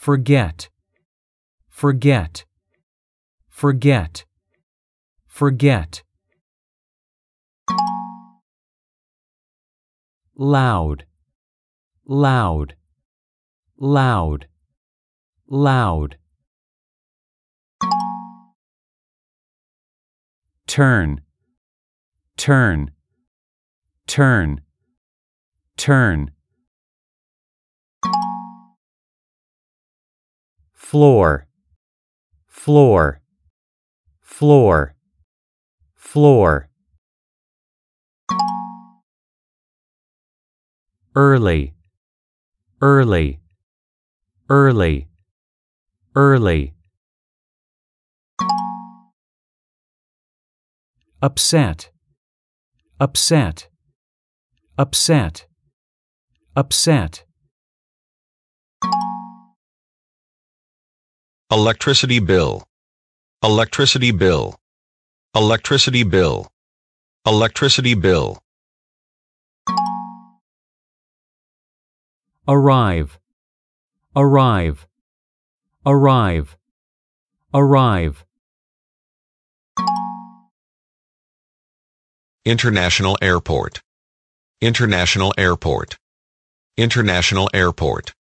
forget, forget, forget, forget. Loud, loud, loud, loud. Turn, turn, turn, turn. floor, floor, floor, floor. Early, early, early, early. Upset, upset, upset, upset. Electricity bill. Electricity bill. Electricity bill. Electricity bill. Arrive. Arrive. Arrive. Arrive. International Airport. International Airport. International Airport.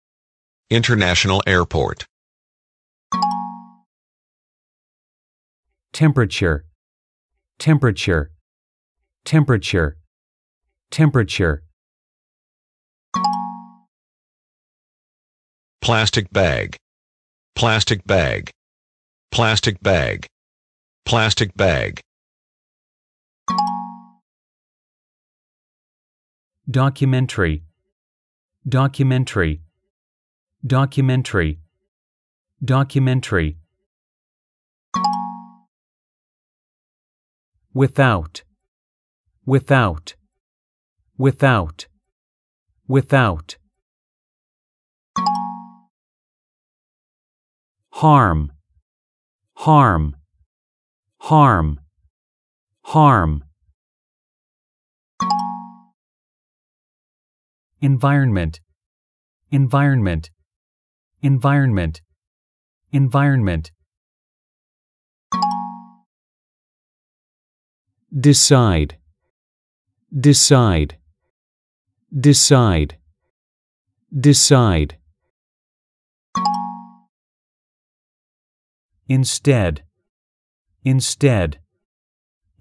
International Airport. temperature, temperature, temperature, temperature. Plastic bag, plastic bag, plastic bag, plastic bag. Documentary, documentary, documentary, documentary. without, without, without, without. Harm, harm, harm, harm. Environment, environment, environment, environment. decide decide decide decide instead instead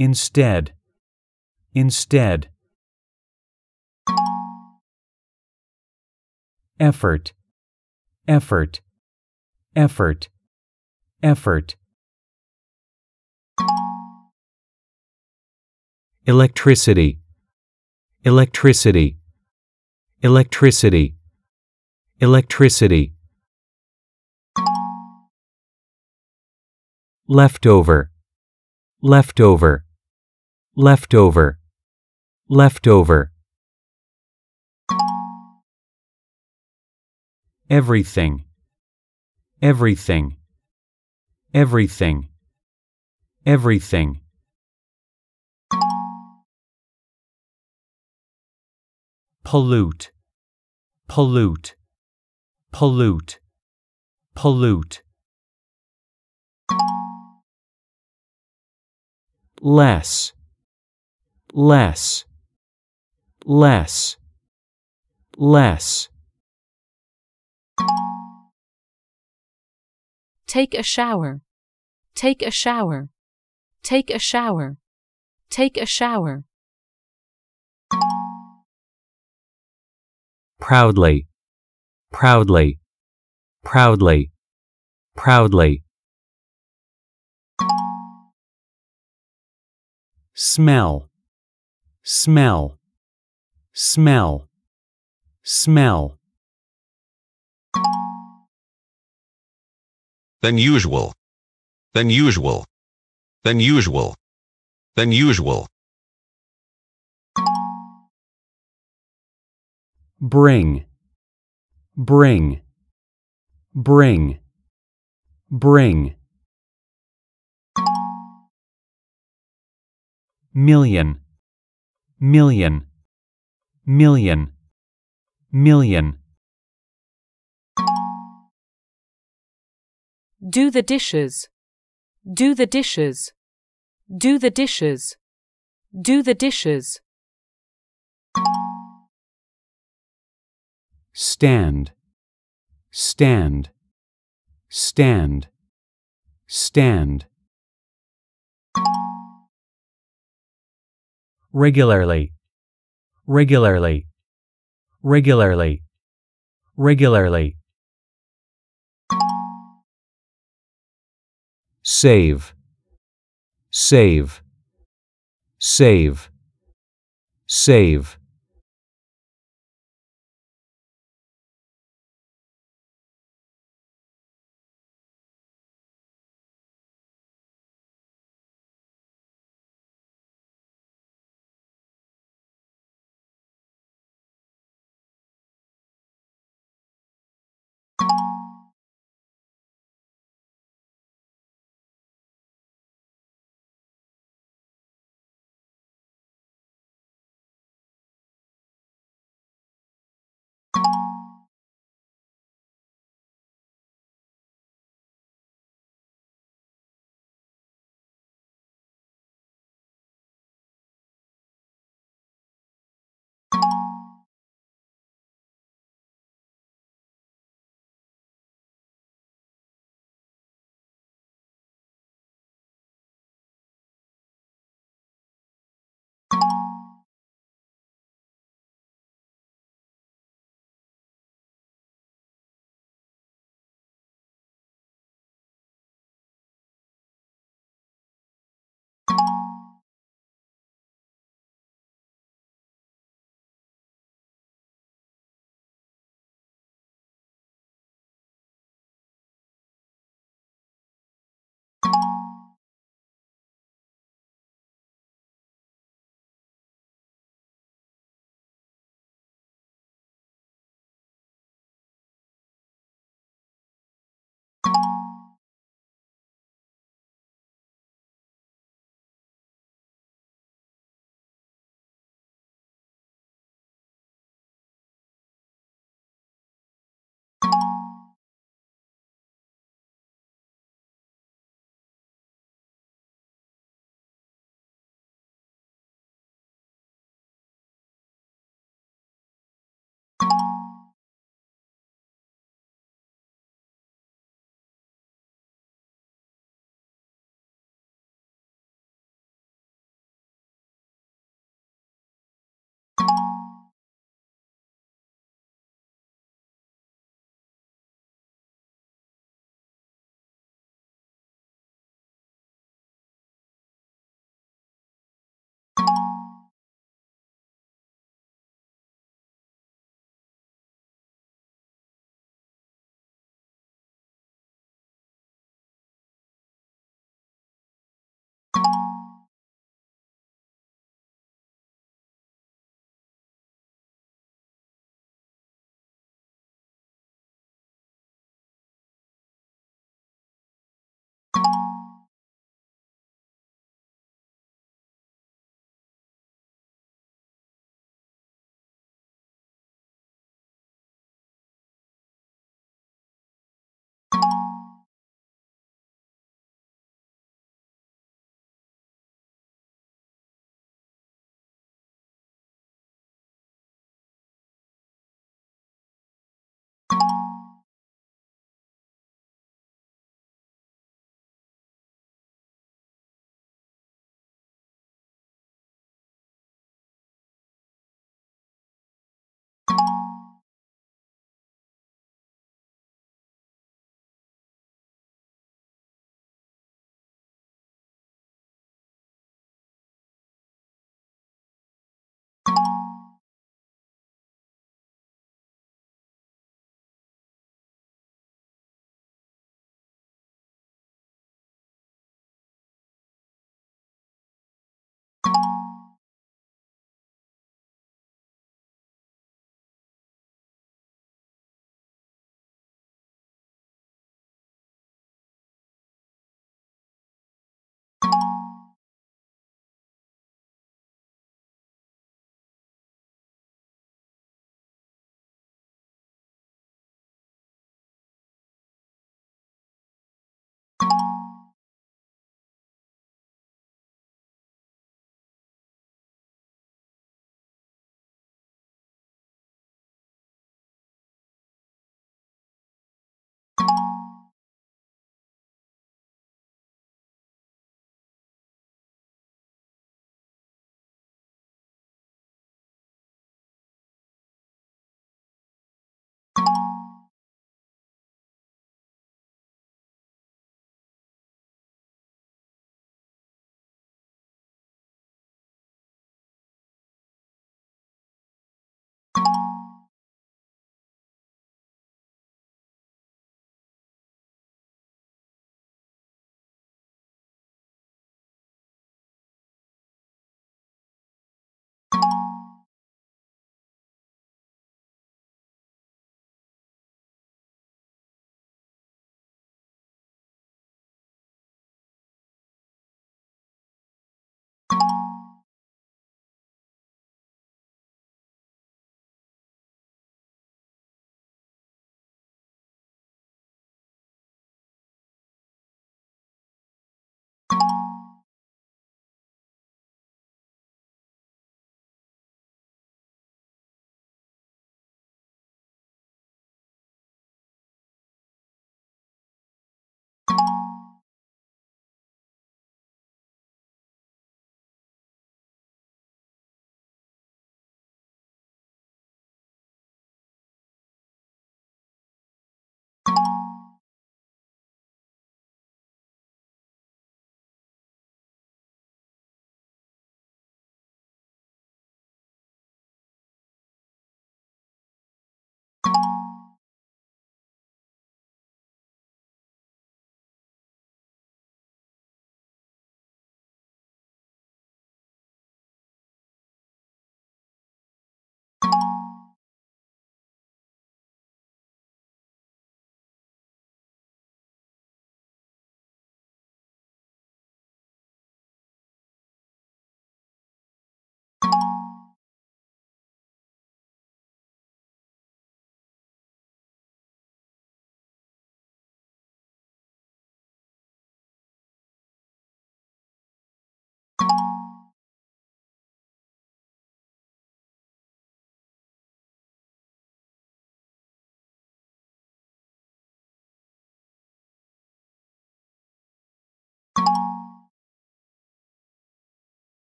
instead instead effort effort effort effort electricity, electricity, electricity, electricity. Leftover, leftover, leftover, leftover. Everything, everything, everything, everything. pollute, pollute, pollute, pollute. Less, less, less, less. Take a shower, take a shower, take a shower, take a shower proudly, proudly, proudly, proudly. Smell, smell, smell, smell. Than usual, than usual, than usual, than usual. bring, bring, bring, bring. Million, million, million, million. Do the dishes, do the dishes, do the dishes, do the dishes stand, stand, stand, stand. Regularly, regularly, regularly, regularly. Save, save, save, save.